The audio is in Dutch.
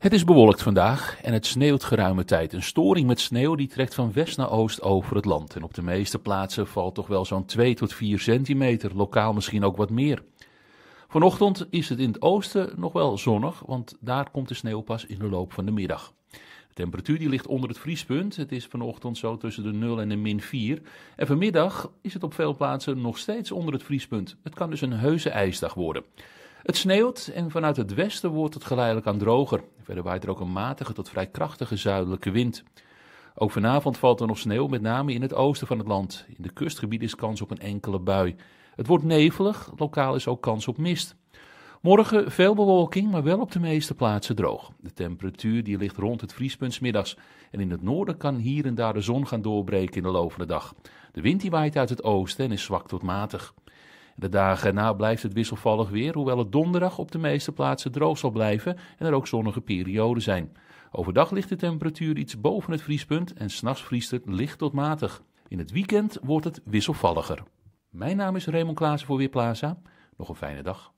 Het is bewolkt vandaag en het sneeuwt geruime tijd. Een storing met sneeuw die trekt van west naar oost over het land. En op de meeste plaatsen valt toch wel zo'n 2 tot 4 centimeter, lokaal misschien ook wat meer. Vanochtend is het in het oosten nog wel zonnig, want daar komt de sneeuw pas in de loop van de middag. De temperatuur die ligt onder het vriespunt. Het is vanochtend zo tussen de 0 en de min 4. En vanmiddag is het op veel plaatsen nog steeds onder het vriespunt. Het kan dus een heuse ijsdag worden. Het sneeuwt en vanuit het westen wordt het geleidelijk aan droger. Verder waait er ook een matige tot vrij krachtige zuidelijke wind. Ook vanavond valt er nog sneeuw, met name in het oosten van het land. In de kustgebieden is kans op een enkele bui. Het wordt nevelig, lokaal is ook kans op mist. Morgen veel bewolking, maar wel op de meeste plaatsen droog. De temperatuur die ligt rond het vriespunt middags. En in het noorden kan hier en daar de zon gaan doorbreken in de loop van de dag. De wind die waait uit het oosten en is zwak tot matig. De dagen na blijft het wisselvallig weer, hoewel het donderdag op de meeste plaatsen droog zal blijven en er ook zonnige perioden zijn. Overdag ligt de temperatuur iets boven het vriespunt en s'nachts vriest het licht tot matig. In het weekend wordt het wisselvalliger. Mijn naam is Raymond Klaassen voor Weerplaza. Nog een fijne dag.